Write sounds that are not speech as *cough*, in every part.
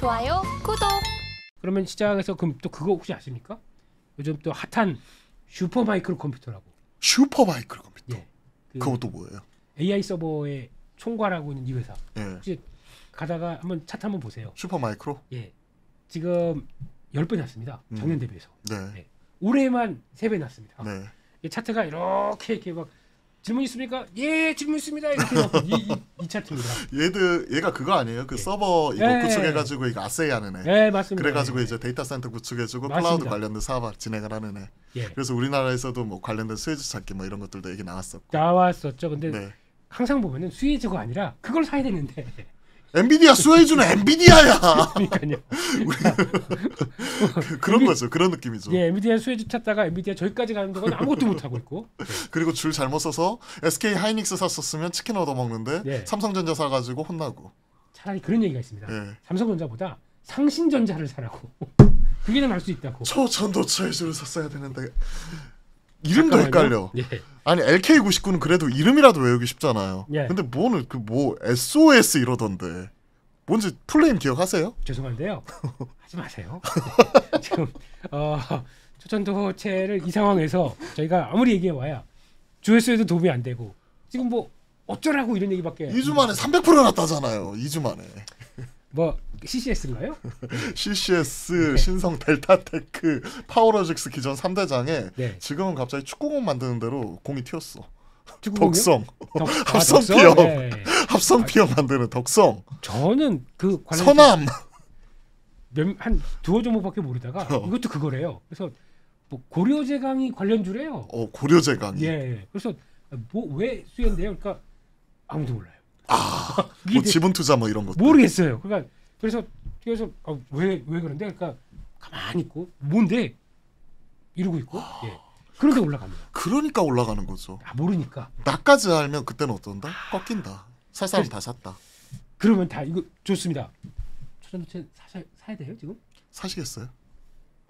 좋아요, 구독. 그러면 시장에서 그럼 또 그거 혹시 아십니까? 요즘 또 핫한 슈퍼 마이크로 컴퓨터라고. 슈퍼 마이크로 컴퓨터. 예. 그 그것도 뭐예요? AI 서버의 총괄하고 있는 이 회사. 예. 혹시 가다가 한번 차트 한번 보세요. 슈퍼 마이크로? 예. 지금 열배 났습니다. 작년 음. 대비해서. 음. 네. 예, 올해만 세배 났습니다. 네. 이 차트가 이렇게 이렇게 막 질문 있습니까? 예, 질문 있습니다. 이렇게 해갖고 이, 이, 차트입니다. 얘도 얘가 그거 아니에요? 그 예. 서버 이거 예. 구축해가지고 이거 아세이 하는 애. 예, 맞습니다. 그래가지고 예. 이제 데이터 센터 구축해주고 맞습니다. 클라우드 관련된 사업 진행을 하는 애. 예. 그래서 우리나라에서도 뭐 관련된 수혜주 찾기 뭐 이런 것들도 얘기 나왔었고. 나왔었죠. 근데 네. 항상 보면은 수혜주가 아니라 그걸 사야 되는데. 엔비디아 스웨이즈는 엔비디아야. 그러니까요. *laughs* 그, 그런 거죠. 그런 느낌이죠. 예, 엔비디아 스웨이즈 찾다가 엔비디아 저기까지 가는 동안 아무것도 못 하고 있고. *laughs* 그리고 줄 잘못 써서 SK 하이닉스 샀었으면 치킨 얻어 먹는데 네. 삼성전자 사 가지고 혼나고. 차라리 그런 얘기가 있습니다. 네. 삼성전자보다 상신전자를 사라고. *laughs* 그게 나을 수 있다고. 초전도체 주를 샀어야 되는데 이름도 잠깐만요. 헷갈려. 예. 아니 LK99는 그래도 이름이라도 외우기 쉽잖아요. 예. 근데 뭐는 그 뭐 SOS 이러던데. 뭔지 플레임 기억하세요? 죄송한데요. *laughs* 하지 마세요. 네. 지금 어, 초전도체를 이 상황에서 저희가 아무리 얘기해 봐야 조회수에도 도움이 안 되고 지금 뭐 어쩌라고 이런 얘기밖에 2주 만에 300% 났다잖아요. 2주 만에. 뭐 CCS인가요? *laughs* CCS, 신성텔, 타테크, 파워로직스 기존 3대장에 네. 지금은 갑자기 축구공 만드는 대로 공이 튀었어. 덕성, 합성 피어, 합성 피어 만드는 덕성. 저는 그 선암 한 두어 종목밖에 모르다가 어. 이것도 그거래요. 그래서 뭐 고려제강이 관련주래요. 어 고려제강이. 예. 예. 그래서 뭐왜 수연돼요? 그러니까 아무도 몰라요. 아, 뭐 지분 투자 뭐 이런 것 모르겠어요. 그러니까 그래서 그래서 왜왜 아, 그런데 그러니까 가만히 있고 뭔데 이러고 있고 아, 예. 그런데 올라갑니다. 그러니까 올라가는 거죠. 아, 모르니까 나까지 알면 그때는 어떤다? 꺾인다. 살 사람 다 샀다. 그러면 다 이거 좋습니다. 초전도체 사 사야 돼요 지금? 사시겠어요?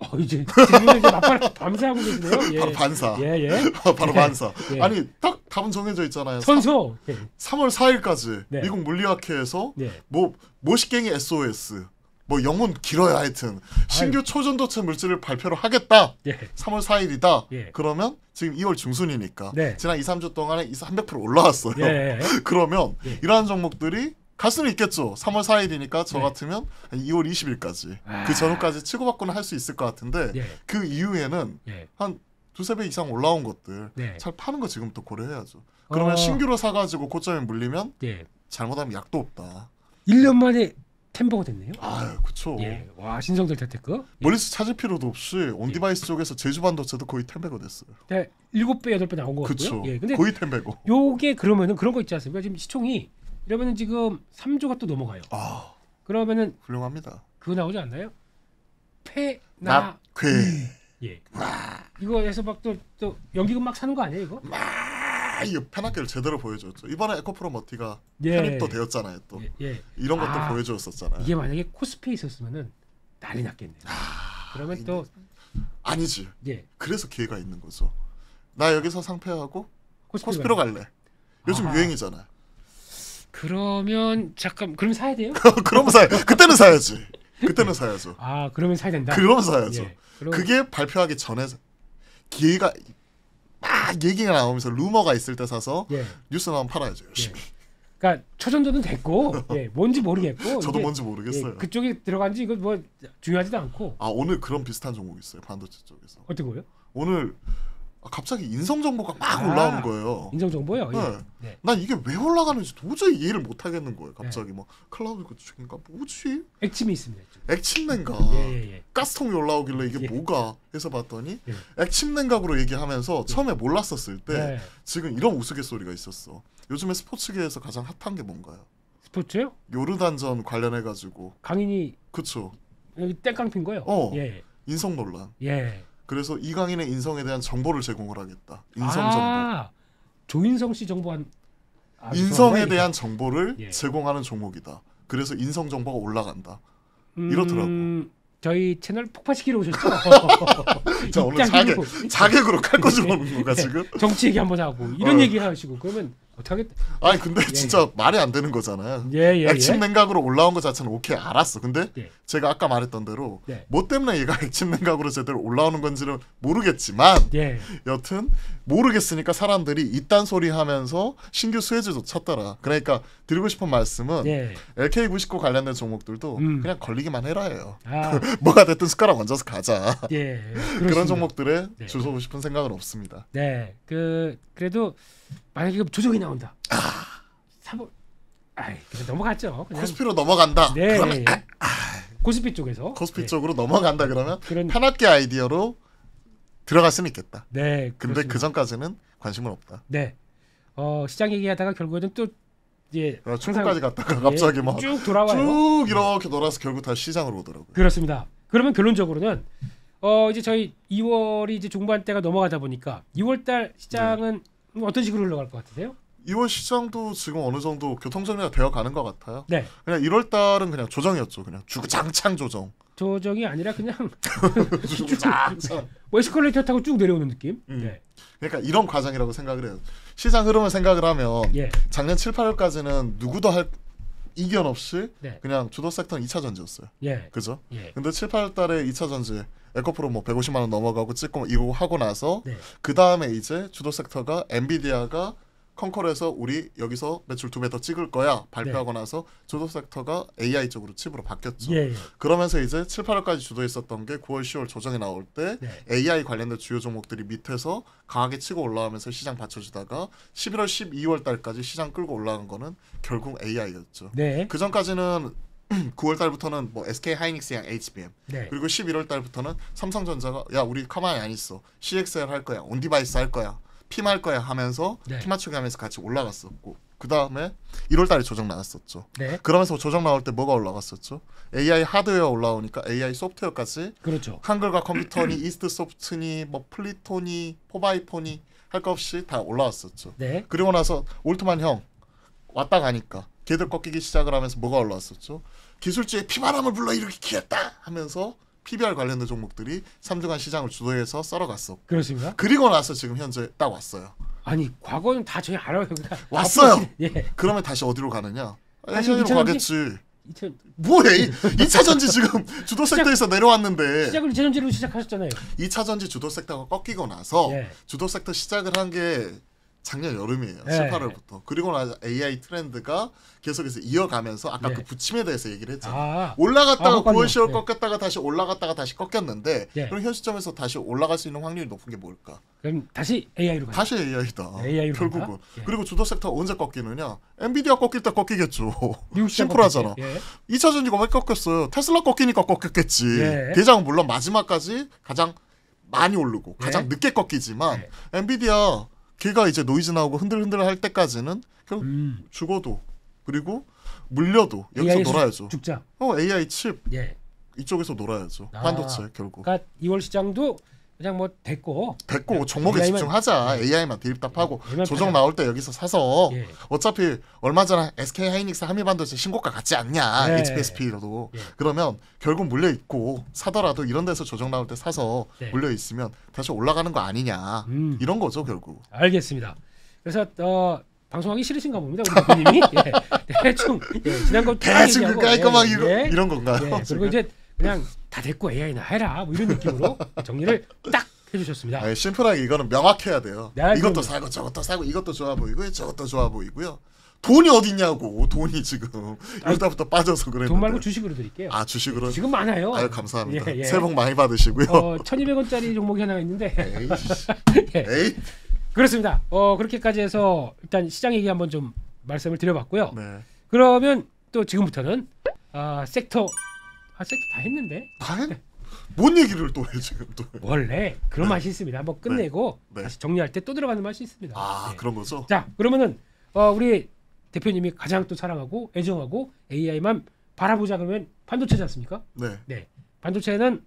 어 이제 질문을 이제 막바로 밤새하고 계시네요. 예. 바로 반사. 예 예. *laughs* 바로 예. 반사. 예. 아니 딱 답은 정해져 있잖아요. 선소. 예. 3월 4일까지 네. 미국 물리학회에서 예. 뭐 모식갱이 SOS 뭐 영문 길어야 하여튼 신규 아유. 초전도체 물질을 발표를 하겠다. 예. 3월 4일이다. 예. 그러면 지금 2월 중순이니까 네. 지난 2, 3주 동안에 300% 올라왔어요. 예. 예. *laughs* 그러면 예. 이러한 종목들이 갈 수는 있겠죠. 3월 4일이니까 저 네. 같으면 2월 20일까지 아... 그 전후까지 치고받고는 할 수 있을 것 같은데 네. 그 이후에는 네. 한 두세 배 이상 올라온 것들 네. 잘 파는 거 지금부터 고려해야죠. 그러면 어... 신규로 사가지고 고점에 물리면 네. 잘못하면 약도 없다. 1년 만에 템버가 됐네요. 아, 그렇죠. 예. 와, 신성들 대테크. 머리서 예. 찾을 필요도 없이 온 예. 디바이스 예. 쪽에서 제주 반도체도 거의 템버가 됐어요. 네, 7배, 8배 나온 거고요. 그렇죠. 예. 근데 거의 템버고. 요게 그러면은 그런 거 있지 않습니까? 지금 시총이 이러면 지금 3조가 또 넘어가요. 아, 그러면은 훌륭합니다. 그거 나오지 않나요? 페나 괴 음. 음. 예. 이거 해서 막 또또 연기금 막 사는 거 아니에요 이거? 아, 이 편악기를 제대로 보여줬죠. 이번에 에코프로 머티가 예. 편입도 되었잖아요. 또 예, 예. 이런 것도 아, 보여줬었잖아요. 이게 만약에 코스페 있었으면은 난리 났겠네요. 아, 그러면 또 아니지. 예. 그래서 기회가 있는 거죠. 나 여기서 상패하고 코스피로 갈래. 요즘 아하. 유행이잖아. 그러면 잠깐 그럼 사야 돼요? *laughs* 그러 사야 그때는 사야지. 그때는 사야죠. 아 그러면 사야 된다. 그러 사야죠. 예, 그럼... 그게 발표하기 전에 기회가 막 얘기가 나오면서 루머가 있을 때 사서 예. 뉴스 나면 팔아야죠. 열심히. 예. 그러니까 초전도는 됐고 *laughs* 예, 뭔지 모르겠고 저도 뭔지 모르겠어요. 예, 그쪽에 들어간 지 이거 뭐 중요하지도 않고. 아 오늘 그런 비슷한 종목 있어요 반도체 쪽에서. 어떤 거요? 오늘 아, 갑자기 인성 정보가 막 아, 올라온 거예요. 인성 정보요? 예. 네. 예. 네. 난 이게 왜 올라가는지 도저히 이해를 못 하겠는 거예요. 네. 갑자기 네. 뭐 클라우드 구축인가 뭐지? 액침이 있습니다. 액침냉각. 예, 예, 예, 가스통이 올라오길래 이게 예. 뭐가 해서 봤더니 액침냉각으로 얘기하면서 처음에 몰랐었을 때 네. 지금 이런 우스갯소리가 있었어. 요즘에 스포츠계에서 가장 핫한 게 뭔가요? 스포츠요? 요르단전 관련해 가지고 강인이 그쵸. 땡깡 핀 거요. 어. 인성 논란. 예. 그래서 이강인의 인성에 대한 정보를 제공을 하겠다. 인성 아, 정보. 조인성 씨 정보한 아, 인성에 대한 정보를 예. 제공하는 종목이다. 그래서 인성 정보가 올라간다. 음... 이렇더라고. 저희 채널 폭파시키러 오셨죠? *laughs* 자 오늘 자객 뭐- 자객으로 칼 꺼집어놓는 건가 네. 지금? 정치 얘기 한번 하고 이런 어. 얘기 하시고 그러면 어떻게 아니 근데 예, 진짜 예. 말이 안 되는 거잖아요. 예, 예, 액침 예. 냉각으로 올라온 것 자체는 오케이 알았어. 근데 예. 제가 아까 말했던 대로 예. 뭐 때문에 얘가 액침 *laughs* 냉각으로 제대로 올라오는 건지는 모르겠지만 여튼 모르겠으니까 사람들이 이딴 소리 하면서 신규 수혜주도 찾더라. 그러니까 드리고 싶은 말씀은 예. LK99 관련된 종목들도 음. 그냥 걸리기만 해라예요. 아. *laughs* 뭐가 됐든 숟가락 얹어서 가자. 예, 그런 종목들에 네. 주소고 싶은 생각은 없습니다. 네, 그 그래도 만약에 조정이 나온다. 아. 사보, 아이 그냥 넘어갔죠. 그냥. 코스피로 넘어간다. 네, 그러면, 아, 코스피 아. 쪽에서 코스피 네. 쪽으로 넘어간다 그러면 그런... 편합게 아이디어로 들어갔으면 있겠다. 네. 근데 그 그렇습그 전까지는 관심은 없다. 네. 어, 시장 얘기하다가 결국에는 또 어, 예, 어, 중국까지 갔다가 예, 갑자기 막 쭉 돌아와요. 쭉 네. 이렇게 돌아서 결국 다시 시장으로 오더라고요. 그렇습니다. 그러면 결론적으로는 어 이제 저희 2월이 이제 종반때가 넘어가다 보니까 2월달 시장은 네. 어떤 식으로 흘러갈 것 같으세요? 2월 시장도 지금 어느 정도 교통정리가 되어 가는 것 같아요. 네. 그냥 1월 달은 그냥 조정이었죠. 그냥 주구장창 조정. 조정이 아니라 그냥 *laughs* 쭉뭐스컬레이터 타고 쭉 내려오는 느낌. 음. 네. 그러니까 이런 과정이라고 생각을 해요. 시장 흐름을 생각을 하면 예. 작년 7, 8월까지는 누구도 할 이견 없이 네. 그냥 주도 섹터는 2차 전지였어요. 예. 그죠? 예. 근데 7, 8월 달에 2차 전지 에코프로 뭐 150만 원 넘어가고 찍고 뭐 이거 하고 나서 네. 그다음에 이제 주도 섹터가 엔비디아가 컨컬에서 우리 여기서 매출 두 배 더 찍을 거야 발표하고 네. 나서 주도 섹터가 AI 쪽으로 칩으로 바뀌었죠. 예, 예. 그러면서 이제 7, 8월까지 주도했었던 게 9월, 10월 조정이 나올 때 네. AI 관련된 주요 종목들이 밑에서 강하게 치고 올라오면서 시장 받쳐주다가 11월, 12월 달까지 시장 끌고 올라간 거는 결국 AI였죠. 네. 그 전까지는 9월 달부터는 뭐 SK 하이닉스양 HBM 네. 그리고 11월 달부터는 삼성전자가 야 우리 카만히안 있어 CXL 할 거야 온디바이스 할 거야 피말 거야 하면서 네. 피 맞추기 하면서 같이 올라갔었고 그 다음에 1월달에 조정 나왔었죠. 네. 그러면서 조정 나올 때 뭐가 올라갔었죠? AI 하드웨어 올라오니까 AI 소프트웨어까지. 그렇죠. 한글과 컴퓨터니 *clears throat* 이스트 소프트니 뭐 플리토니 포바이포니 할것 없이 다 올라왔었죠. 네. 그리고 나서 올트만 형 왔다 가니까 걔들 꺾이기 시작을 하면서 뭐가 올라왔었죠? 기술주의 피바람을 불러 일으키겠다 하면서 PBR 관련된 종목들이 3주간 시장을 주도해서 썰어갔어. 그렇습니다. 그리고 나서 지금 현재 딱 왔어요. 아니 과거는 다 저희 알아요. *laughs* 왔어요. 예. 그러면 다시 어디로 가느냐? 다시 아, 현으로 가겠지. 뭐해? 2차 *laughs* 전지 지금 주도 섹터에서 시작, 내려왔는데 시작을 2차 전지로 시작하셨잖아요. 2차 전지 주도 섹터가 꺾이고 나서 예. 주도 섹터 시작을 한게 작년 여름이에요. 네. 7, 8월부터. 그리고 나서 AI 트렌드가 계속해서 이어가면서 아까 네. 그 부침에 대해서 얘기를 했잖아요. 아, 올라갔다가 아, 9월, 10월 네. 꺾였다가 다시 올라갔다가 다시 꺾였는데 네. 그럼 현 시점에서 다시 올라갈 수 있는 확률이 높은 게 뭘까? 그럼 다시 AI로 가 다시 AI다. AI로 결국은. 예. 그리고 주도 섹터 언제 꺾이느냐? 엔비디아 꺾일 때 꺾이겠죠. *laughs* 심플하잖아. 예. 2차 전지가 왜 꺾였어요? 테슬라 꺾이니까 꺾였겠지. 예. 대장은 물론 마지막까지 가장 많이 오르고 예. 가장 늦게 꺾이지만 예. 엔비디아 걔가 이제 노이즈 나오고 흔들흔들 할 때까지는 결국 음. 죽어도 그리고 물려도 여기서 놀아야죠. 죽자. 어 AI 칩 예. 이쪽에서 놀아야죠. 아, 반도체 결국. 그러니까 2월 시장도 그냥 뭐 됐고 됐고 네. 종목에 AI만, 집중하자 네. AI만 대입답하고 네. 조정 나올 때 여기서 사서 예. 어차피 얼마 전에 SK 하이닉스 한미반도체 신고가 같지 않냐 예. 네. HPSP로도 예. 그러면 결국 물려 있고 사더라도 이런 데서 조정 나올 때 사서 네. 물려 있으면 다시 올라가는 거 아니냐 음. 이런 거죠 결국 알겠습니다 그래서 어, 방송하기 싫으신가 봅니다 우리 대표님이 *laughs* 예. 대충 예, 지난 거 대충 깔끔하게 이런, 예, 예. 이런 건가요 그리고 이제 그냥 다 됐고 AI나 해라 뭐 이런 느낌으로 *laughs* 정리를 딱 해주셨습니다. 아니, 심플하게 이거는 명확해야 돼요. 네, 이것도 사고 저것도 사고 이것도 좋아 보이고 저것도 좋아 보이고요. 돈이 어딨냐고 돈이 지금 일단부터 빠져서 그래요. 돈 말고 주식으로 드릴게요. 아 주식으로 지금 많아요. 아유 감사합니다. 예, 예. 새해 복 많이 받으시고요. 어, 1,200원짜리 종목이 하나 있는데. *laughs* 예. 에이. 그렇습니다. 어 그렇게까지 해서 일단 시장 얘기 한번 좀 말씀을 드려봤고요. 네. 그러면 또 지금부터는 아 어, 섹터 아직도 다 했는데. 다 했? 뭔 얘기를 또 해 지금 또. 해. 원래 그런 네. 맛이 있습니다. 한번 끝내고 네. 네. 다시 정리할 때 또 들어가는 맛이 있습니다. 아 네. 그런 거죠? 자 그러면은 어, 우리 대표님이 가장 또 사랑하고 애정하고 AI만 바라보자 그러면 반도체지 않습니까? 네. 네. 반도체는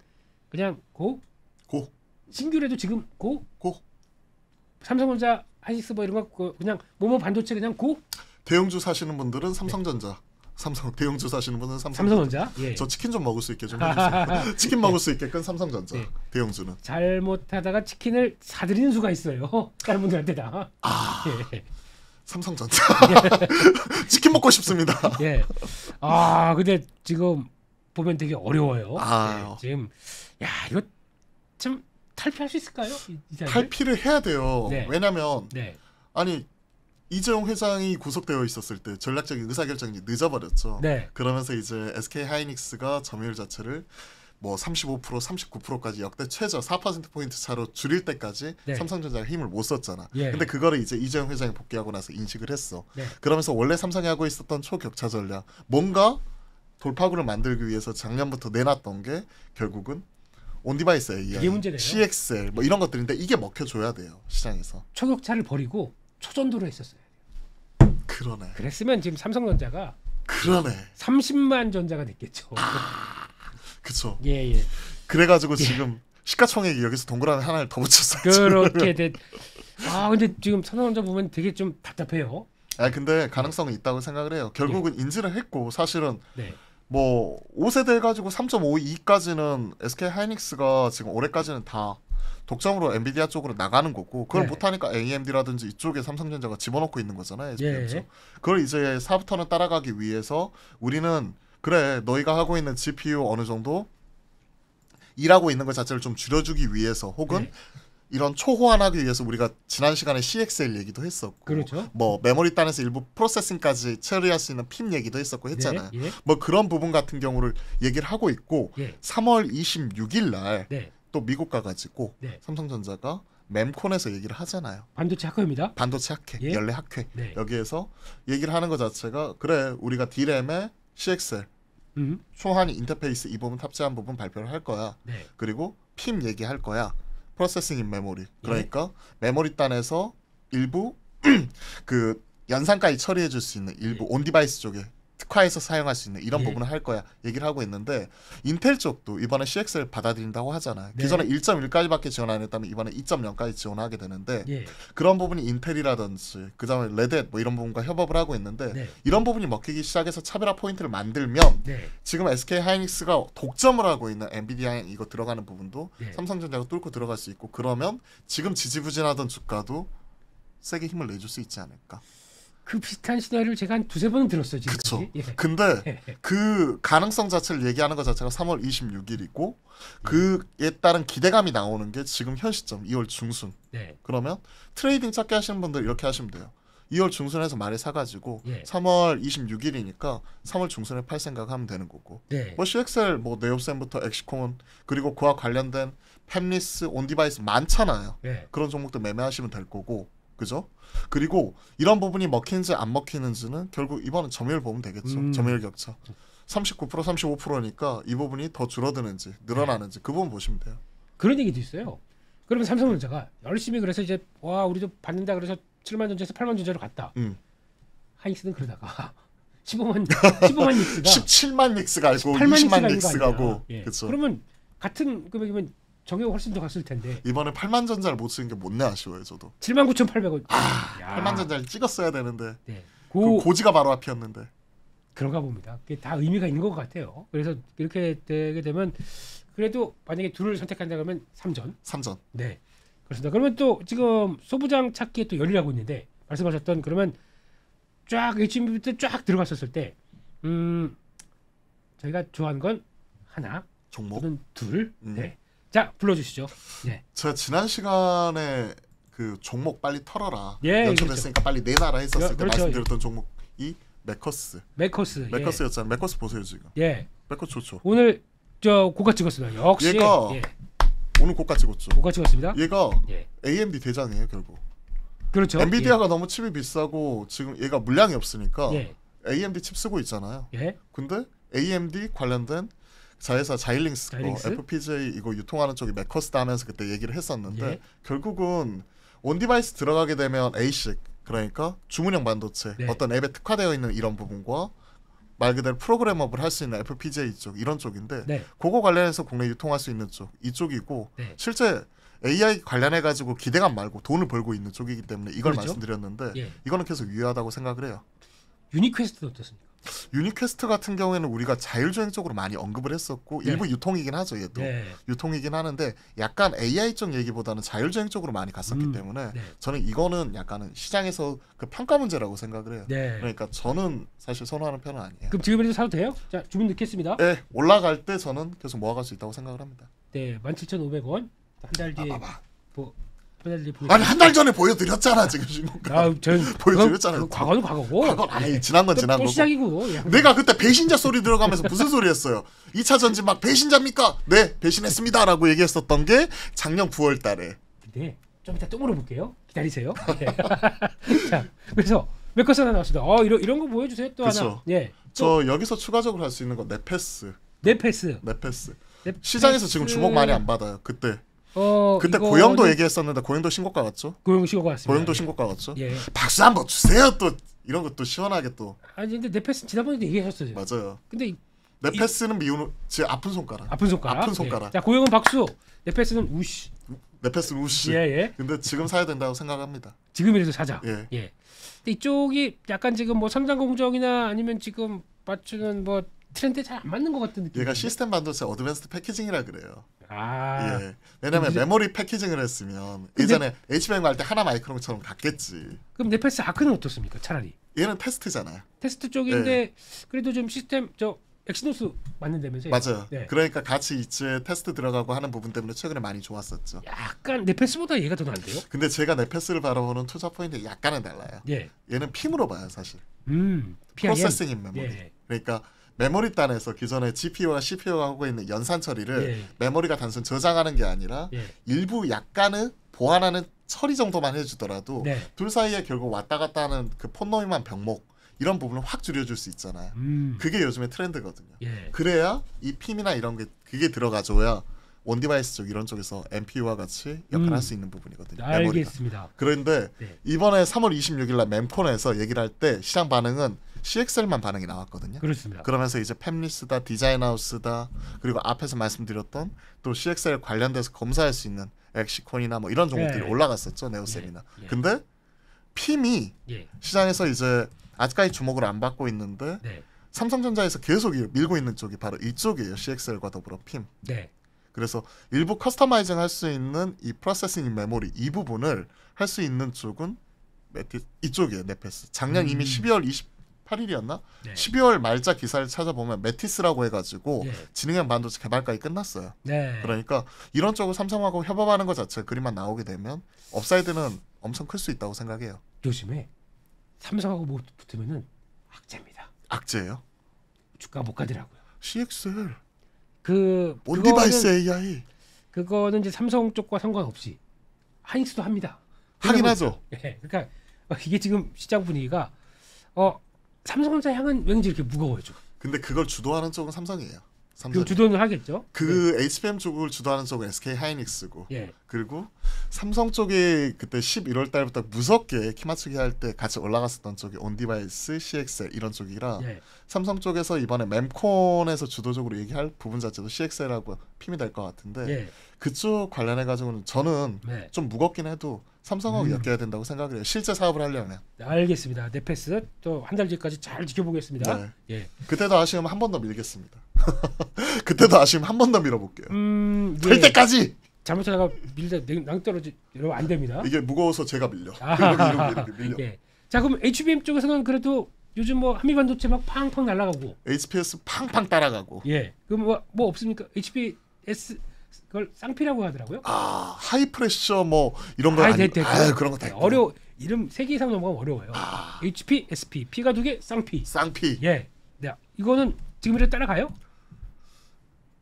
그냥 고. 고. 신규래도 지금 고. 고. 삼성전자 하이스버 뭐 이런 거 그냥 뭐뭐 반도체 그냥 고. 대형주 사시는 분들은 삼성전자. 네. 삼성 대형주 사시는 분은 삼성 삼성전자. 예. 저 치킨 좀 먹을 수 있게 좀 해주세요. *laughs* *laughs* 치킨 먹을 예. 수 있게끔 삼성전자 예. 대형주는. 잘못하다가 치킨을 사드리는 수가 있어요. *laughs* 다른 분들한테 다. 아. 예. 삼성전자. 예. 치킨 먹고 싶습니다. 예. 아 근데 지금 보면 되게 어려워요. 아. 예. 지금 야 이거 참 탈피할 수 있을까요? 탈피를 해야 돼요. 네. 왜냐면 네. 아니 이재용 회장이 구속되어 있었을 때 전략적인 의사결정이 늦어버렸죠. 네. 그러면서 이제 SK 하이닉스가 점유율 자체를 뭐 35%, 39%까지 역대 최저 4%포인트 차로 줄일 때까지 네. 삼성전자가 힘을 못 썼잖아. 예. 근데 그거를 이제 이재용 회장이 복귀하고 나서 인식을 했어. 네. 그러면서 원래 삼성이 하고 있었던 초격차 전략, 뭔가 돌파구를 만들기 위해서 작년부터 내놨던 게 결국은 온디바이스 AI, CXL 뭐 이런 것들인데 이게 먹혀줘야 돼요 시장에서. 초격차를 버리고 초전도로 했었어요. 그러네. 그랬으면 지금 삼성전자가 그러네. 30만 전자가 됐겠죠. 아, 그쵸. 예, 예. 그래가지고 예. 지금 시가총액이 여기서 동그라미 하나를 더붙였어 그렇게 *laughs* 됐. 아, 근데 지금 삼성전자 보면 되게 좀 답답해요. 아, 근데 가능성이 있다고 생각을 해요. 결국은 예. 인지를 했고 사실은 네. 뭐 5세대 가지고 3.52까지는 SK 하이닉스가 지금 올해까지는 다 독점으로 엔비디아 쪽으로 나가는 거고 그걸 네. 못하니까 AMD라든지 이쪽에 삼성전자가 집어넣고 있는 거잖아요. SPM죠. 예. 그걸 이제 사부터는 따라가기 위해서 우리는 그래 너희가 하고 있는 GPU 어느 정도 일하고 있는 것 자체를 좀 줄여주기 위해서 혹은 네. 이런 초호환하기 위해서 우리가 지난 시간에 CXL 얘기도 했었고 그렇죠. 뭐 메모리 단에서 일부 프로세싱까지 처리할 수 있는 핀 얘기도 했었고 네. 했잖아요. 네, 예. 뭐 그런 부분 같은 경우를 얘기를 하고 있고 예. 3월 26일 날 네. 또 미국 가가지고 네. 삼성전자가 맴콘에서 얘기를 하잖아요. 반도체 학회입니다. 반도체 학회, 예? 연례 학회. 네. 여기에서 얘기를 하는 것 자체가 그래 우리가 D램에 CXL 음. 초한 인터페이스 이 부분 탑재한 부분 발표를 할 거야. 네. 그리고 핌 얘기할 거야. 프로세싱 인 메모리. 예. 그러니까 예? 메모리 단에서 일부 *clears throat* 그 연산까지 처리해 줄 수 있는 일부 예. 온 디바이스 쪽에 특화해서 사용할 수 있는 이런 예. 부분을 할 거야 얘기를 하고 있는데 인텔 쪽도 이번에 CX를 받아들인다고 하잖아. 네. 기존에 1.1까지밖에 지원 안 했다면 이번에 2.0까지 지원하게 되는데 예. 그런 부분이 인텔이라든지 그다음에 레드 뭐 이런 부분과 협업을 하고 있는데 네. 이런 부분이 먹히기 시작해서 차별화 포인트를 만들면 네. 지금 SK 하이닉스가 독점을 하고 있는 엔비디아에 이거 들어가는 부분도 네. 삼성전자가 뚫고 들어갈 수 있고 그러면 지금 지지부진하던 주가도 세게 힘을 내줄 수 있지 않을까. 그 비슷한 시나리오를 제가 한 두세 번은 들었어요. 지금. 그 예. 근데 *laughs* 예. 그 가능성 자체를 얘기하는 것 자체가 3월 26일이고 그에 따른 기대감이 나오는 게 지금 현 시점 2월 중순. 네. 그러면 트레이딩 찾기 하시는 분들 이렇게 하시면 돼요. 2월 중순에서 말을 사가지고 예. 3월 26일이니까 3월 중순에 팔 생각하면 되는 거고 네. 뭐 CXL 뭐 네오셈부터 엑시콘 그리고 그와 관련된 팹리스 온디바이스 많잖아요. 네. 그런 종목들 매매하시면 될 거고 그죠? 그리고 이런 부분이 먹히는지 안 먹히는지는 결국 이번은 점유율 보면 되겠죠. 음. 점유율 격차. 39% 35%니까 이 부분이 더 줄어드는지 늘어나는지 네. 그 부분 보시면 돼요. 그런 얘기도 있어요. 그러면 삼성전자가 열심히 그래서 이제 와 우리도 받는다 그래서 7만 전자에서 8만 전자로 갔다. 음. 하이스는 그러다가 15만 *laughs* 15만 *laughs* 닉스가 17만 닉스 가고 8만 20만 닉스 가고 예. 그렇죠. 그러면 같은 금액이면 정액 훨씬 더 갔을 텐데. 이번에 8만 전자를 못 쓰는 게 못내 아쉬워요, 저도. 79,800원. 만 아, 8만 전자를 찍었어야 되는데. 네. 그 고, 고지가 바로 앞이었는데. 그런가 봅니다. 그게 다 의미가 있는 것 같아요. 그래서 이렇게 되게 되면 그래도 만약에 둘을 선택한다 그러면 3전. 3전. 네. 그렇습니다. 그러면 또 지금 소부장 찾기에 또열리라고 있는데 말씀하셨던 그러면 쫙 HM부터 쫙 들어갔었을 때 음, 저희가 좋아하는 건 하나, 종목, 둘, 음. 네. 자 불러주시죠. 네. 제가 지난 시간에 그 종목 빨리 털어라. 예, 연초됐으니까 그렇죠. 빨리 내놔라 했었을 예, 때 그렇죠. 말씀드렸던 종목이 메커스. 메커스. 메커스였잖아요. 예. 메커스 보세요 지금. 예. 메커스 좋죠. 오늘 저 고가 찍었어요. 역시. 얘가 예. 오늘 고가 찍었죠. 고가 찍었습니다. 얘가 예. AMD 대장이에요 결국. 그렇죠. 엔비디아가 예. 너무 칩이 비싸고 지금 얘가 물량이 없으니까 예. AMD 칩 쓰고 있잖아요. 예. 근데 AMD 관련된 자회사 자일링스, 자일링스? 어, f p g 이거 유통하는 쪽이 메커스다 하면서 그때 얘기를 했었는데 예. 결국은 온 디바이스 들어가게 되면 ASIC 그러니까 주문형 반도체 네. 어떤 앱에 특화되어 있는 이런 부분과 말 그대로 프로그램업을할 수 있는 FPGA 쪽 이런 쪽인데 네. 그거 관련해서 국내 유통할 수 있는 쪽 이쪽이고 네. 실제 AI 관련해 가지고 기대감 말고 돈을 벌고 있는 쪽이기 때문에 이걸 그렇죠? 말씀드렸는데 예. 이거는 계속 유효하다고 생각을 해요. 유니퀘스트 어떻습니까? 유니퀘스트 같은 경우에는 우리가 자율주행 쪽으로 많이 언급을 했었고 네. 일부 유통이긴 하죠 얘도 네. 유통이긴 하는데 약간 AI 쪽 얘기보다는 자율주행 쪽으로 많이 갔었기 음. 때문에 네. 저는 이거는 약간은 시장에서 그 평가 문제라고 생각을 해요. 네. 그러니까 저는 사실 선호하는 편은 아니에요. 그럼 지금이라 사도 돼요? 자 주문 넣겠습니다. 네 올라갈 때 저는 계속 모아갈 수 있다고 생각을 합니다. 네 17,500원 한달 뒤에 아, 뭐 페널티 플 아니 한 달 전에 보여드렸잖아 지금 신문가. 아, 저 보여드렸잖아. 그, 과거는 과거고. 과거 아니 네. 지난 건 지난 또, 거고. 시작이고. 내가 그때 배신자 소리 들어가면서 무슨 소리했어요? 2차 전지 막 배신자입니까? 네 배신했습니다라고 얘기했었던 게 작년 9월달에. 네. 좀 이따 또 물어볼게요. 기다리세요. 네. *laughs* 자 그래서 몇컷 슨 하나 나왔습니다. 어 이런 이런 거 보여주세요 또 그쵸. 하나. 예. 네. 저 여기서 추가적으로 할 수 있는 건 네패스. 네패스. 네패스. 시장에서 지금 주목 많이 안 받아요. 그때 어, 그때 이거는... 고영도 얘기했었는데 고영도 신곡가 같죠? 고영 신곡가 습니다 고영도 신곡가 같죠? 예. 박수 한 번 주세요 또 이런 것도 시원하게 또. 아니 근데 네페스 지난번에도 얘기하셨어요. 맞아요. 근데 네페스는 미운 지 아픈 손가락. 아픈 손가락. 아픈 예. 손가락. 예. 자 고영은 박수. 네페스는 우시. 네페스는 우시. 예예. 예. 근데 지금 사야 된다고 생각합니다. 지금이라도 사자. 예. 예. 근데 이쪽이 약간 지금 뭐 삼장공정이나 아니면 지금 맞추는 뭐 트렌드에 잘 안 맞는 것 같은 느낌. 얘가 시스템 반도체 어드밴스드 패키징이라 그래요. 아. 예. 왜냐면 이제... 메모리 패키징을 했으면 예전에 네... H100 할때 하나 마이크론처럼 갔겠지. 그럼 네패스 아크는 어떻습니까? 차라리. 얘는 테스트잖아요. 테스트 쪽인데 네. 그래도 좀 시스템 저 엑시노스 맞는다면서요? 맞아요. 네. 그러니까 같이 이츠에 테스트 들어가고 하는 부분 때문에 최근에 많이 좋았었죠. 약간 네패스보다 얘가 더 나은데요? 근데 제가 네패스를 바라보는 투자 포인트 약간은 달라요. 예. 얘는 핌으로 봐요 사실. 음. 프로세싱인 메모리. 예. 그러니까 메모리 단에서 기존의 GPU와 CPU가 하고 있는 연산 처리를 예. 메모리가 단순 저장하는 게 아니라 예. 일부 약간은 보완하는 처리 정도만 해주더라도 네. 둘 사이에 결국 왔다 갔다 하는 그 폰노이만 병목 이런 부분을 확 줄여줄 수 있잖아요. 음. 그게 요즘의 트렌드거든요. 예. 그래야 이 핌이나 이런 게 그게 들어가줘야 원디바이스 쪽 이런 쪽에서 MPU와 같이 역할을 음. 할수 있는 부분이거든요. 알겠습니다. 메모리가. 그런데 네. 이번에 3월 26일 날맨폰에서 얘기를 할 때 시장 반응은 CXL만 반응이 나왔거든요. 그렇습니다. 그러면서 이제 팹리스다, 디자인하우스다, 그리고 앞에서 말씀드렸던 또 CXL 관련돼서 검사할 수 있는 엑시콘이나 뭐 이런 종목들이 예. 올라갔었죠 네오셈이나. 예. 예. 근데 핌이 예. 시장에서 이제 아직까지 주목을 안 받고 있는데 네. 삼성전자에서 계속 밀고 있는 쪽이 바로 이쪽이에요. CXL과 더불어 핌. 네. 그래서 일부 커스터마이징 할 수 있는 이 프로세싱 인 메모리 이 부분을 할 수 있는 쪽은 이쪽이에요. 네페스. 작년 음. 이미 12월 20 8일이었나? 네. 12월 말자 기사를 찾아보면 메티스라고 해가지고 네. 진흥형 반도체 개발까지 끝났어요. 네. 그러니까 이런 쪽으로 삼성하고 협업하는 것 자체 그림만 나오게 되면 업사이드는 엄청 클 수 있다고 생각해요. 요즘에 삼성하고 뭐 붙으면은 악재입니다. 악재예요? 주가 못 가더라고요. CXL 그 온디바이스 AI 그거는 이제 삼성 쪽과 상관없이 하닉스도 합니다. 하긴 하죠. *laughs* 예. 그러니까 이게 지금 시장 분위기가 어 삼성전자 향은 왠지 이렇게 무거워요 좀. 근데 그걸 주도하는 쪽은 삼성이에요. 삼성. 주도는 하겠죠. 그 네. HBM 쪽을 주도하는 쪽은 SK 하이닉스고. 예. 그리고 삼성 쪽이 그때 11월 달부터 무섭게 키마츠기 할 때 같이 올라갔었던 쪽이 온디바이스, CXL 이런 쪽이라 예. 삼성 쪽에서 이번에 멤콘에서 주도적으로 얘기할 부분 자체도 CXL하고 핌이 될 것 같은데 예. 그쪽 관련해 가지고는 저는 네. 좀 무겁긴 해도 삼성하고 음. 엮여야 된다고 생각을 해요. 실제 사업을 하려면. 네, 알겠습니다. 네패스 또 한 달 뒤까지 잘 지켜보겠습니다. 네. 예. 그때도 아쉬우면 한 번 더 밀겠습니다. *laughs* 그때도 아쉬우면 한 번 더 밀어볼게요. 음, 될 예. 때까지. 잘못하다가 밀려낭떠러지이러면안 됩니다. 이게 무거워서 제가 밀려. 아, 이런, 이런, 밀려. 네. 자 그럼 HBM 쪽에서는 그래도 요즘 뭐 한미 반도체 막 팡팡 날아가고 HPS 팡팡 따라가고. 예. 그럼 뭐, 뭐 없습니까? HPS 그걸 쌍피라고 하더라고요. 아 하이 프레셔 뭐 이런 거 아, 아니, 네, 네, 네. 아유, 그런 거다 네, 어려 이름 세 개 이상 넘어가면 어려워요. 아. HP, SP, 피가두 개, 쌍피. 쌍피. 예. 네. 이거는 지금이라도 따라가요?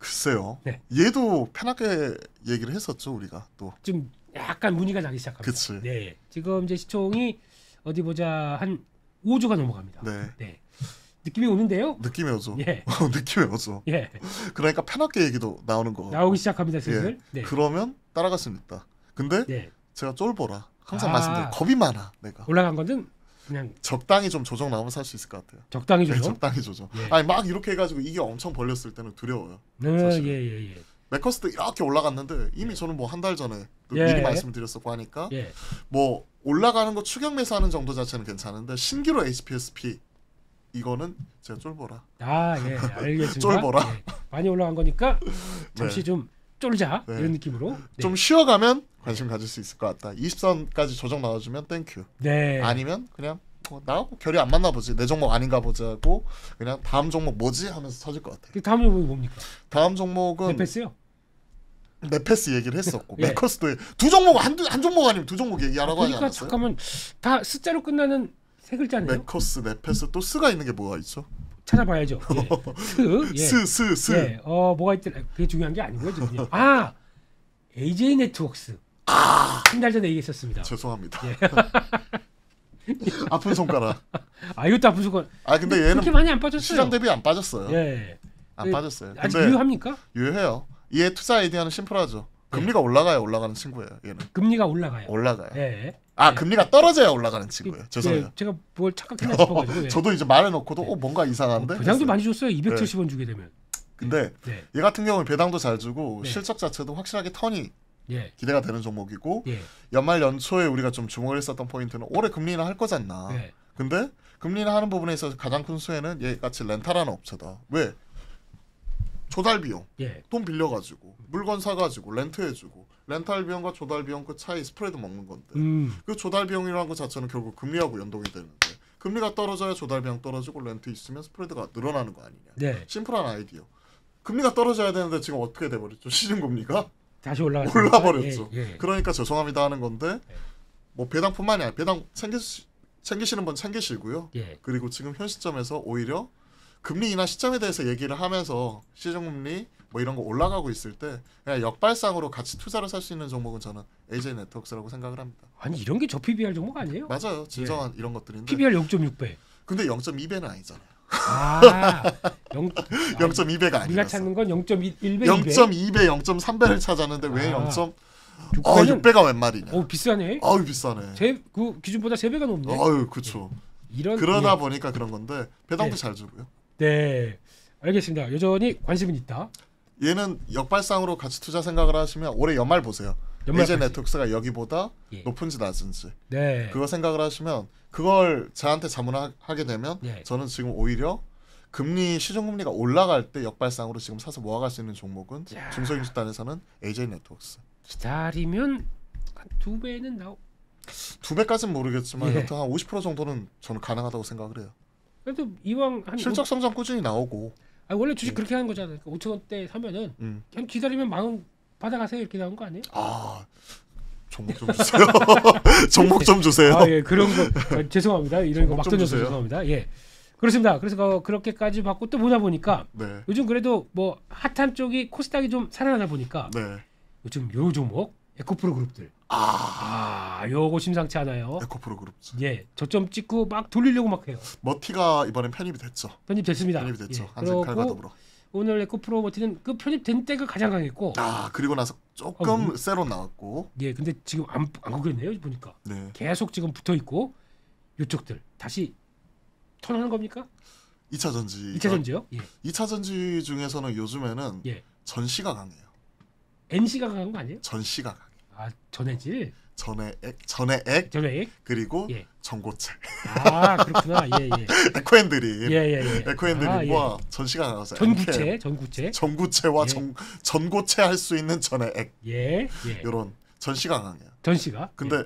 글쎄요. 네. 얘도 편하게 얘기를 했었죠 우리가 또. 지금 약간 문의가 나기 시작합니다. 그치. 네. 지금 이제 시총이 어디 보자 한5주가 넘어갑니다. 네. 네. 느낌이 오는데요. 느낌이 오죠. 예. *laughs* 어, 느낌이 오죠. 예. 그러니까 편하게 얘기도 나오는 거. 나오기 시작합니다 슬슬. 예. 네. 그러면 따라갔습니다. 근데 네. 제가 쫄보라 항상 아, 말씀드려 겁이 많아 내가. 올라간 거는 그냥 적당히 좀 조정 나오면 살 수 있을 것 같아요. 적당히 네, 조정. 네, 적당히 조정. 예. 아니 막 이렇게 해가지고 이게 엄청 벌렸을 때는 두려워요. 네, 예예예. 예, 예. 맥커스도 이렇게 올라갔는데 이미 예. 저는 뭐 한 달 전에 그 예. 미리 말씀드렸었고 하니까 예. 뭐 올라가는 거 추격 매수하는 정도 자체는 괜찮은데 신기로 HPSP 이거는 제가 쫄보라. 아 예 알겠습니다. *laughs* 쫄보라. 예. 많이 올라간 거니까 잠시 네. 좀 쫄자 네. 이런 느낌으로 네. 좀 쉬어가면 관심 가질 수 있을 것 같다. 20선까지 조정 나와주면 땡큐. 네. 아니면 그냥 어, 나하고 결이 안 맞나 보지 내 종목 아닌가 보자고 그냥 다음 종목 뭐지 하면서 찾을 것같아 그 다음 종목 뭡니까? 다음 종목은 네패스요. 네패스 얘기를 했었고 예. 메커스도 두 종목 한, 한 종목 아니면 두 종목 얘기하라고 그러니까 않았어요? 잠깐만 다 숫자로 끝나는 세 글자네요. 메커스 네패스 또 스가 있는 게 뭐가 있죠? 찾아봐야죠. *laughs* 예. 그, 예. 스, 스, 스. 예. 어, 뭐가 있더라. 그게 중요한 게 아니고요. 지금. *laughs* 아! AJ 네트웍스. 아! 한달 전에 얘기했었습니다. 죄송합니다. 예. *laughs* 아픈 손가락. 아, 이것도 아픈 손가락. 아, 근데 얘는 그렇게 많이 안 빠졌어요. 시장 대비 안 빠졌어요. 예. 안 빠졌어요. 아직 유효합니까? 유효해요. 얘 투자 아이디어는 심플하죠. 예. 금리가 올라가야 올라가는 친구예요. 얘는. 금리가 올라가요. 올라가요. 네. 아 네. 금리가 떨어져야 올라가는 친구였 죄송해요. 네, 제가 뭘 착각했나 싶어가지고. 네. 저도 이제 말해놓고도 어, 뭔가 이상한데. 배당도 어, 했어요. 많이 줬어요. 270원 주게 되면. 근데 네. 네. 얘 같은 경우는 배당도 잘 주고 실적 자체도 확실하게 턴이 기대가 되는 종목이고 연말 연초에 우리가 좀 주목을 했었던 포인트는 올해 금리는할 거잖아. 근데 금리는 하는 부분에 있어서 가장 큰 수혜는 얘 같이 렌탈하는 업체다. 왜? 조달 비용. 예. 돈 빌려가지고 물건 사가지고 렌트해주고 렌탈 비용과 조달 비용 그 차이 스프레드 먹는 건데 음. 그 조달 비용이라는 것 자체는 결국 금리하고 연동이 되는데 금리가 떨어져야 조달 비용 떨어지고 렌트 있으면 스프레드가 늘어나는 거 아니냐. 네. 심플한 아이디어. 금리가 떨어져야 되는데 지금 어떻게 돼버렸죠? *laughs* 시중 금리가 다시 올라 올라버렸죠. 예, 예. 그러니까 죄송합니다 하는 건데 예. 뭐 배당뿐만이 아니라 배당 챙기 챙기시는 분 챙기시고요. 예. 그리고 지금 현 시점에서 오히려 금리 인하 시점에 대해서 얘기를 하면서 시중금리 뭐 이런 거 올라가고 있을 때 그냥 역발상으로 같이 투자를 살수 있는 종목은 저는 AJ 네트워크라고 생각을 합니다. 아니 이런 게 저 PBR 종목 아니에요? 맞아요. 예. 진정한 예. 이런 것들인데 PBR 0.6배. 근데 0.2배는 아니잖아요. 아, 0, 0.2배가 아니라 우리가 찾는 건 0.1배, 0.2배, 0.3배를 찾았는데 왜 아. 0. 6배는, 어, 6배가 웬 말이냐? 어 비싸네. 아 비싸네. 제 그 기준보다 3 배가 넘네. 아 그렇죠. 이런 그러다 예. 보니까 그런 건데 배당도 예. 잘 주고요. 네, 알겠습니다. 여전히 관심은 있다. 얘는 역발상으로 같이 투자 생각을 하시면 올해 연말 보세요. 이제 네트웍스가 여기보다 예. 높은지 낮은지 네. 그거 생각을 하시면 그걸 저한테 자문하게 되면 예. 저는 지금 오히려 금리 시중 금리가 올라갈 때 역발상으로 지금 사서 모아갈 수 있는 종목은 중소인 집단에서는 AJ 네트웍스 기다리면 한 두 배는 나오 두 배까지는 모르겠지만 예. 여튼 한50% 정도는 저는 가능하다고 생각을 해요. 그래도 이왕 한 실적 성장 꾸준히 나오고. 아 원래 주식 음. 그렇게 하는 거잖아요. 그러니까 5천 원대 사면은 음. 그냥 기다리면 만원 받아가세요 이렇게 나온 거 아니에요? 아 종목 좀 주세요. *laughs* 종목 좀 주세요. 아, 예, 그런 거 아, 죄송합니다. 이런 거막 던져서 죄송합니다. 예. 그렇습니다. 그래서 그, 그렇게까지 받고 또 보다 보니까 네. 요즘 그래도 뭐 핫한 쪽이 코스닥이 좀 살아나다 보니까 네. 요즘 요 종목 에코프로 그룹들. 아. 아, 요거 심상치 않아요. 에코프로 그룹들. 예, 저점 찍고 막 돌리려고 막 해요. 머티가 이번엔 편입이 됐죠. 편입됐습니다. 편입이 됐죠. 예. 한진칼과 더불어. 오늘 에코프로 머티는 그 편입된 때가 가장 강했고. 아 그리고 나서 조금 어, 새로 나왔고. 예, 근데 지금 안, 안 그랬네요 보니까. 네. 계속 지금 붙어 있고 요쪽들 다시 턴하는 겁니까? 2차 전지. 2차 전지요? 예. 2차 전지 중에서는 요즘에는 예. 전시가 강해요. NC가 강한 거 아니에요? 전시가 강. 아 전해질. 전해 액 전해 액 전해 액 그리고 예. 전고체. 아 그렇구나. 예예. 에코앤드림. 예예 에코앤드림과 아, 예. 전시가 나와서 전구체 MK, 전구체 전구체와 예. 전 전고체 할 수 있는 전해 액. 예. 예. 이런 전시가 강해요. 전시가. 근데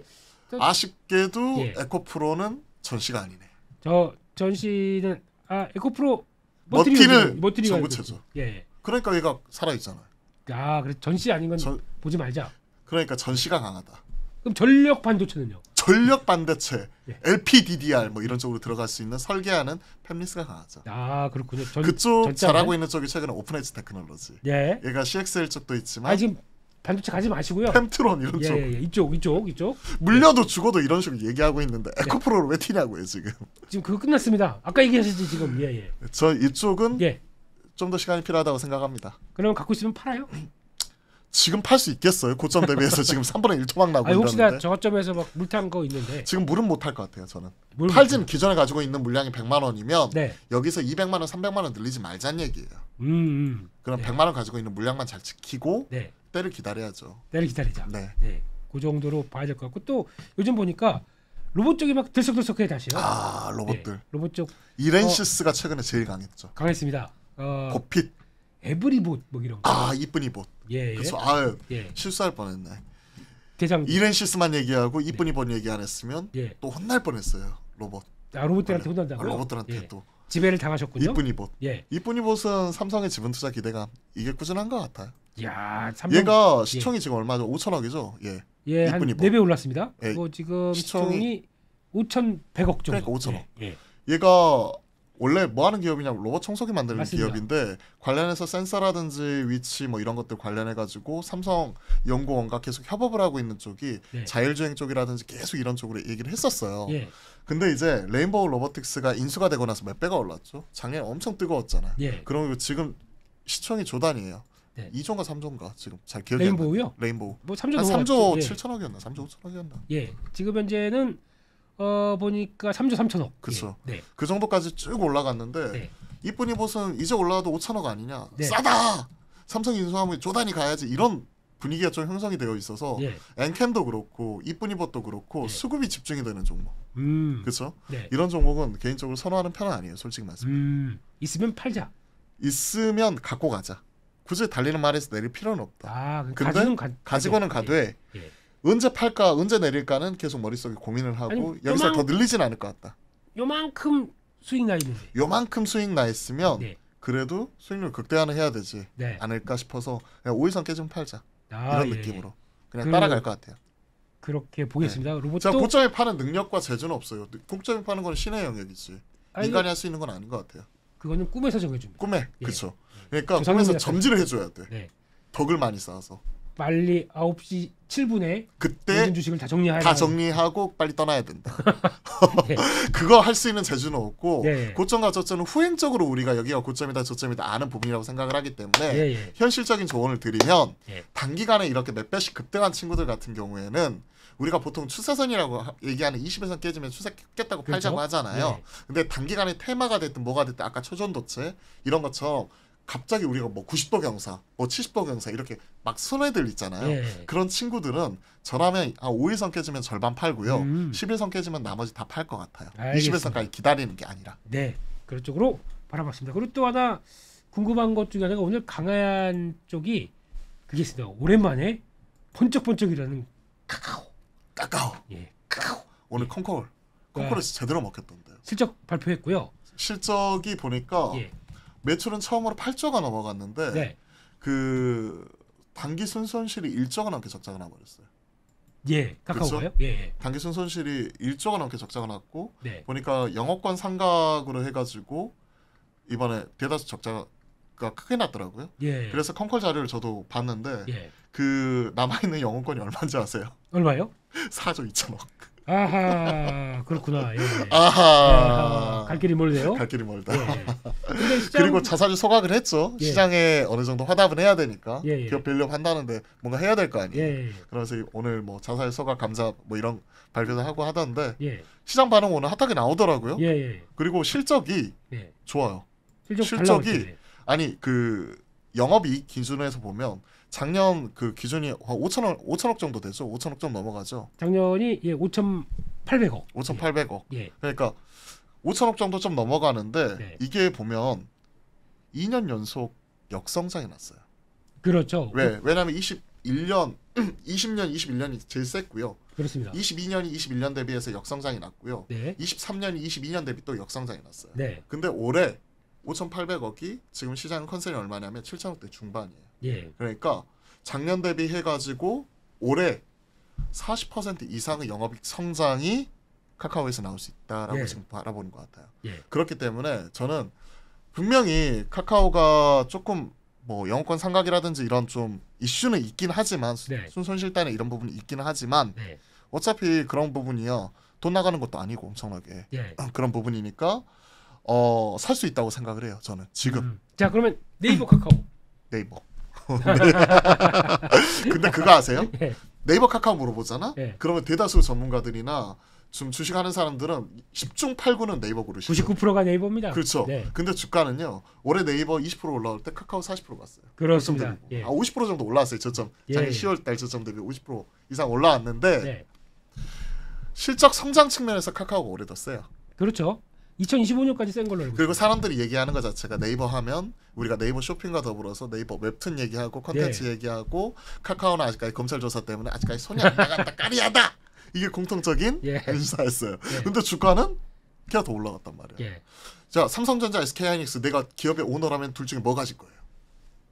예. 아쉽게도 예. 에코프로는 전시가 아니네. 저 전시는 아 에코프로 머티는 머티를 전구체죠. 예. 그러니까 얘가 살아 있잖아요. 아 그래 전시 아닌 건 전, 보지 말자. 그러니까 전시가 강하다. 그럼 전력 반도체는요? 전력 반도체, 예. LPDDR 뭐 이런 쪽으로 들어갈 수 있는 설계하는 팹리스가 강하죠. 아 그렇군요. 전, 그쪽 절단은? 잘하고 있는 쪽이 최근에 오픈에지 테크놀로지. 예. 얘가 CXL 쪽도 있지만. 아 지금 반도체 가지 마시고요. 팹트론 이런 예, 쪽. 예, 예, 이쪽 이쪽 이쪽. 물려도 죽어도 이런 식으로 얘기하고 있는데 네. 에코프로를 왜 튀냐고요 지금. 지금 그거 끝났습니다. 아까 얘기하셨지 지금. 예예. 예. 저 이쪽은 예. 좀더 시간이 필요하다고 생각합니다. 그러면 갖고 있으면 팔아요? *laughs* 지금 팔 수 있겠어요? 고점 대비해서 지금 3분의 *laughs* 1 토막 나고 아니, 혹시나 저점에서 막 물탄 거 있는데 지금 물은 못 할 것 같아요 저는 팔진 기존에 가지고 있는 물량이 100만 원이면 네. 여기서 200만 원, 300만 원 늘리지 말자는 얘기예요 음, 음. 그럼 네. 100만 원 가지고 있는 물량만 잘 지키고 네. 때를 기다려야죠 때를 기다리자 네. 네. 그 정도로 봐야 될 것 같고 또 요즘 보니까 로봇 쪽이 막 들썩들썩해 다시요 아 로봇들 네. 로봇 쪽 이렌시스가 어, 최근에 제일 강했죠 강했습니다 어, 고핏 에브리봇 뭐 이런 거. 아 이쁜이 봇. 예. 예. 그래서 아 예. 실수할 뻔했네. 대장 이런 실수만 얘기하고 네. 이쁜이 네. 얘기 안 했으면 예. 또 혼날 뻔했어요 로봇. 아 로봇들한테 아, 혼난다고? 아, 로봇들한테 예. 또 지배를 당하셨군요. 이쁜이 봇. 예. 이쁜이 봇은 삼성의 지분 투자 기대감 이게 꾸준한 것 같아요. 야, 삼성... 얘가 예. 시청이 지금 얼마죠? 5천억이죠. 예. 예, 한네배 올랐습니다. 예. 뭐 지금 시청이, 시청이 5,100억 정도. 그러니까 5천억. 예, 얘가 원래 뭐 하는 기업이냐 로봇 청소기 만드는 맞습니다. 기업인데 관련해서 센서라든지 위치 뭐 이런 것들 관련해 가지고 삼성 연구원과 계속 협업을 하고 있는 쪽이 네. 자율주행 쪽이라든지 계속 이런 쪽으로 얘기를 했었어요. 예. 근데 이제 레인보우 로보틱스가 인수가 되고 나서 몇 배가 올랐죠. 작년에 엄청 뜨거웠잖아요. 예. 그면 지금 시청이 조단이에요. 네. 2조인가 3조인가 지금 잘 기억이 안 나요. 레인보우요? 레인보우. 뭐 3조 한 3조 7천억이었나? 예. 3조 5천억이었나? 예. 지금 현재는 어 보니까 3조 3천억. 그렇죠. 예. 네. 그 정도까지 쭉 올라갔는데 네. 이쁜이 보스 이제 올라와도 5천억 아니냐. 네. 싸다. 삼성 인수하면 조단이 가야지 이런 분위기가 좀 형성이 되어 있어서 예. 엔캔도 그렇고 이쁜이봇도 그렇고 예. 수급이 집중이 되는 종목. 음. 그렇죠? 네. 이런 종목은 개인적으로 선호하는 편은 아니에요. 솔직히 말씀드리면. 음. 있으면 팔자. 있으면 갖고 가자. 굳이 달리는 말에서 내릴 필요는 없다. 아, 그 근데 가지고는, 가, 가지고는 가되 예. 예. 언제 팔까 언제 내릴까는 계속 머릿속에 고민을 하고 아니, 여기서 요만, 더 늘리진 않을 것 같다. 요만큼 수익 나있는 요만큼 수익 나 있으면 네. 그래도 수익률 극대화는 해야 되지 네. 않을까 싶어서 그냥 오일선 깨지면 팔자 아, 이런 예, 예. 느낌으로 그냥 그, 따라갈 것 같아요. 그렇게 보겠습니다. 네. 로봇도 제가 고점에 파는 능력과 재주는 없어요. 고점에 파는 건 신의 영역이지 아니, 인간이 할 수 있는 건 아닌 것 같아요. 그거는 꿈에서 정해줍니다. 꿈에 예. 그렇죠. 그러니까 꿈에서 점지를 해줘야 돼. 네. 덕을 많이 쌓아서. 빨리 9시 7분에 그때 주식을 다 정리해야 다 정리하고 빨리 떠나야 된다. *laughs* 네. *laughs* 그거 할 수 있는 재주는 없고 네. 고점과 저점은 후행적으로 우리가 여기가 고점이다 저점이다 아는 부분이라고 생각을 하기 때문에 네. 현실적인 조언을 드리면 단기간에 이렇게 몇 배씩 급등한 친구들 같은 경우에는 우리가 보통 추세선이라고 얘기하는 20에선 깨지면 추세 깼다고 그렇죠? 팔자고 하잖아요. 근데 단기간에 테마가 됐든 뭐가 됐든 아까 초전도체 이런 것처럼 갑자기 우리가 뭐 90도 경사, 뭐 70도 경사 이렇게 막순회들 있잖아요. 예. 그런 친구들은 저라면 아 5일선 깨지면 절반 팔고요. 음. 10일선 깨지면 나머지 다 팔 것 같아요. 알겠습니다. 20일선까지 기다리는 게 아니라. 네. 그런 쪽으로 바라봤습니다. 그리고 또 하나 궁금한 것 중에 하나가 오늘 강한 쪽이 그게 있습니다. 오랜만에 번쩍번쩍이라는 카카오. 카카오. 예. 카카오. 오늘 예. 콩콜. 콩콜에서 네. 제대로 먹혔던데요. 실적 발표했고요. 실적이 보니까 예. 매출은 처음으로 8조가 넘어갔는데 네. 그 단기 순손실이 1조가 넘게 적자가 나버렸어요. 예, 그렇죠? 카카오가요? 예, 예. 단기 순손실이 1조가 넘게 적자가 났고 네. 보니까 영업권 상각으로 해가지고 이번에 대다수 적자가 크게 났더라고요. 예. 그래서 컴컬 자료를 저도 봤는데 예. 그 남아 있는 영업권이 얼마인지 아세요? 얼마요? 4조 *laughs* 2천억. 아하 그렇구나. 예. 아하. 예, 갈 길이 멀네요. 갈 길이 멀다. 예. 시장... 그리고 자사주 소각을 했죠. 예. 시장에 어느 정도 화답은 해야 되니까 예, 예. 기업 밸류 한다는데 뭔가 해야 될 거 아니에요. 예, 예. 그래서 오늘 뭐자사 소각 감사 뭐 이런 발표도 하고 하던데 시장 반응 오늘 핫하게 나오더라고요. 그리고 실적이 좋아요. 실적 실적이 아니 그 영업이익 기준에서 보면 작년 그 기준이 한 5천억 5천억 정도 되죠. 5천억 좀 넘어가죠. 작년이 예 5,800억. 5,800억. 예. 그러니까 5천억 정도 좀 넘어가는데 네. 이게 보면 2년 연속 역성장이 났어요. 그렇죠. 왜? 왜냐하면 21년, 20년, 21년이 제일 셌고요. 그렇습니다. 22년이 21년 대비해서 역성장이 났고요. 네. 23년이 22년 대비 또 역성장이 났어요. 네. 근데 올해 5,800억이 지금 시장 컨셉이 얼마냐면 7 0 0 0억대 중반이에요. 예. 그러니까 작년 대비해 가지고 올해 40% 이상의 영업이익 성장이 카카오에서 나올 수 있다라고 예. 지금 바라보는 것 같아요. 예. 그렇기 때문에 저는 분명히 카카오가 조금 뭐 영권 상각이라든지 이런 좀 이슈는 있긴 하지만 네. 순손실단에 이런 부분이 있긴 하지만 네. 어차피 그런 부분이요 돈 나가는 것도 아니고 엄청나게 네. *clears throat* 그런 부분이니까 어살 수 있다고 생각을 해요 저는 지금 음. 자 그러면 네이버 카카오 *clears throat* 네이버 *laughs* 네. 근데 그거 아세요? 네. 네이버 카카오 물어보잖아. 예. 그러면 대다수 전문가들이나 좀 주식하는 사람들은 10중 8구는 네이버 고르시죠. 99%가 네이버입니다. 그렇죠. 네. 근데 주가는요. 올해 네이버 20% 올라올 때 카카오 40% 갔어요. 그렇습니다. 예. 아50% 정도 올라왔어요. 저점. 예. 작년 10월 달 저점 대비 50% 이상 올라왔는데 네. 실적 성장 측면에서 카카오가 오래 뒀어요. 그렇죠. 2025년까지 센 걸로 알고 그리고 있어요. 사람들이 얘기하는 것 자체가 네이버 하면 우리가 네이버 쇼핑과 더불어서 네이버 웹툰 얘기하고 컨텐츠 네. 얘기하고 카카오는 아직까지 검찰 조사 때문에 아직까지 손이 안 나갔다 *laughs* 까리하다 이게 공통적인 예. 인사였어요. 예. 근데 주가는 걔가 더 올라갔단 말이에요. 예. 자 삼성전자 SK하이닉스 내가 기업의 오너라면 둘 중에 뭐 가질 거예요?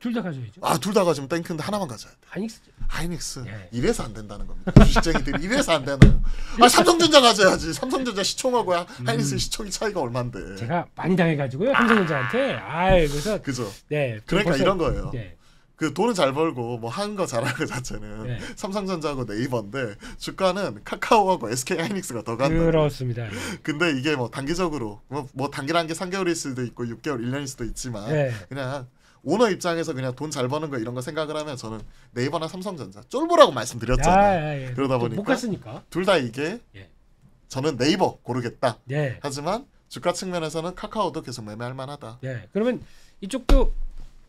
둘다 가져야죠. 아, 둘 다 가지면 땡큐인데 하나만 가져야 돼. 하이닉스. 하이닉스. 예. 이래서 안 된다는 겁니다. 주식쟁이들이 이래서 안되는요 아, 삼성전자 가져야지. 삼성전자 시총하고 음. 하이닉스 시총이 차이가 얼만데. 제가 많이 당해 가지고요. 아. 삼성전자한테. 아, 그래서 그죠. 네. 그러니까 벌써, 이런 거예요. 네. 그돈을잘 벌고 뭐 한 거 잘하는 거 자체는 네. 삼성전자하고 네이버인데 주가는 카카오하고 SK 하이닉스가 더 간다. 그렇습니다. 근데 이게 뭐 단기적으로 뭐, 뭐 단기란 게 3개월일 수도 있고 6개월, 1년일 수도 있지만 네. 그냥 오너 입장에서 그냥 돈 잘 버는 거 이런 거 생각을 하면 저는 네이버나 삼성전자 쫄보라고 말씀드렸잖아요. 야, 야, 야. 그러다 보니까 둘 다 이게 예. 저는 네이버 고르겠다. 예. 하지만 주가 측면에서는 카카오도 계속 매매할 만하다. 예. 그러면 이쪽도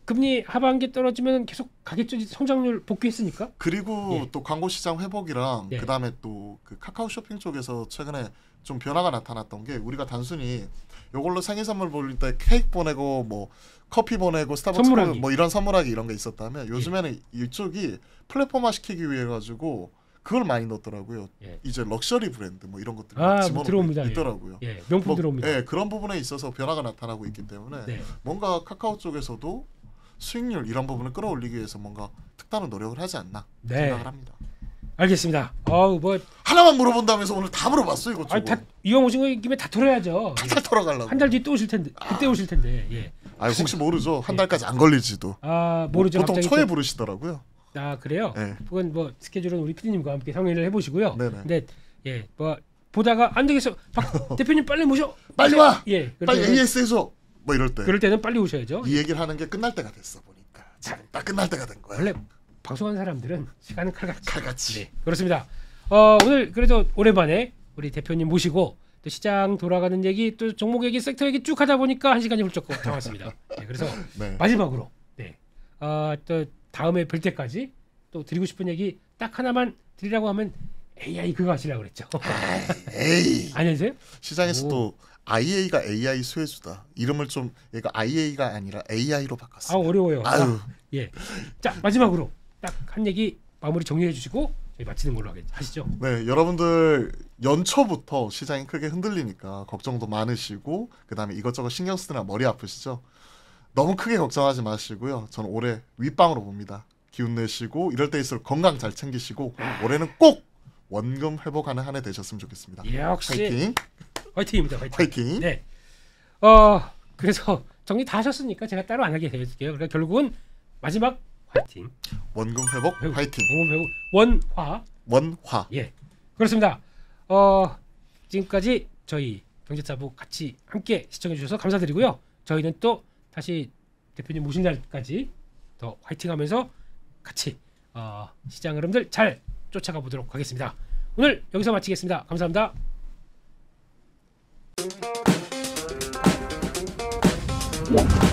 금리 하반기 떨어지면 계속 가겠죠 성장률 복귀했으니까. 그리고 예. 또 광고 시장 회복이랑 예. 그다음에 또그 카카오 쇼핑 쪽에서 최근에 좀 변화가 나타났던 게 우리가 단순히 이걸로 생일 선물 보낼 때 케이크 보내고 뭐 커피 보내고 스타벅스 선물하뭐 이런 선물하기 이런 게 있었다면 예. 요즘에는 예. 이쪽이 플랫폼화 시키기 위해 가지고 그걸 많이 넣더라고요 예. 이제 럭셔리 브랜드 뭐 이런 것들이 아, 뭐 집어넣고 있더라고요. 예, 명품 뭐, 들어옵니다. 예, 그런 부분에 있어서 변화가 나타나고 있기 때문에 네. 뭔가 카카오 쪽에서도 수익률 이런 부분을 끌어올리기 위해서 뭔가 특단의 노력을 하지 않나 네. 생각을 합니다. 알겠습니다. 어우 뭐 하나만 물어본다면서 오늘 다 물어봤어 이거. 아다 이왕 오신 김에 다 털어야죠. 다 털어가려고. 한 달 뒤 또 오실 텐데 그때 아. 오실 텐데. 예. 아 혹시 모르죠. 한 네. 달까지 안걸리지도아 모르죠. 보통 초에 부르시더라고요. 아 그래요? 네. 그건 뭐 스케줄은 우리 피디님과 함께 상의를 해보시고요. 네네. 근데 예뭐 보다가 안 되겠어 박 *laughs* 대표님 빨리 모셔 빨리 와 예, 빨리 AS 해줘 뭐 이럴 때 그럴 때는 빨리 오셔야죠 이 예. 얘기를 하는 게 끝날 때가 됐어 보니까 자딱 끝날 때가 된 거야 원래 방송하는 사람들은 시간은 칼같이 칼같이 네, 그렇습니다 어, 오늘 그래도 오랜만에 우리 대표님 모시고 또 시장 돌아가는 얘기 또 종목 얘기 섹터 얘기 쭉 하다 보니까 한 시간이 훌쩍 당왔습니다. *laughs* 네, 그래서 네. 마지막으로 네. 아, 또 다음에 뵐 때까지 또 드리고 싶은 얘기 딱 하나만 드리라고 하면 AI 그거 하시라고 그랬죠. 에이. 아, *laughs* 아니세요? 시장에서 또 IA가 AI 수혜주다. 이름을 좀 얘가 IA가 아니라 AI로 바꿨어요. 아 어려워요. 아유. 아, 예. 자 마지막으로 딱 한 얘기 마무리 정리해 주시고 저희 마치는 걸로 하시죠. 네, 여러분들 연초부터 시장이 크게 흔들리니까 걱정도 많으시고 그다음에 이것저것 신경 쓰느라 머리 아프시죠. 너무 크게 걱정하지 마시고요. 저는 올해 윗방으로 봅니다. 기운 내시고 이럴 때일수록 건강 잘 챙기시고 올해는 꼭 원금 회복하는 한 해 되셨으면 좋겠습니다. 예, 역시 파이팅. 파이팅입니다. 파이팅. 파이팅. 네. 어 그래서 정리 다 하셨으니까 제가 따로 안 하게 해드게요그러 그러니까 결국은 마지막 화이팅. 원금 회복, 회복 화이팅. 원금 회복 원화 원화. 예. 그렇습니다. 어 지금까지 저희 경제자부 같이 함께 시청해 주셔서 감사드리고요. 저희는 또 다시 대표님 모신 날까지 더 화이팅하면서 같이 어, 시장 흐름들 잘 쫓아가 보도록 하겠습니다. 오늘 여기서 마치겠습니다. 감사합니다. 네.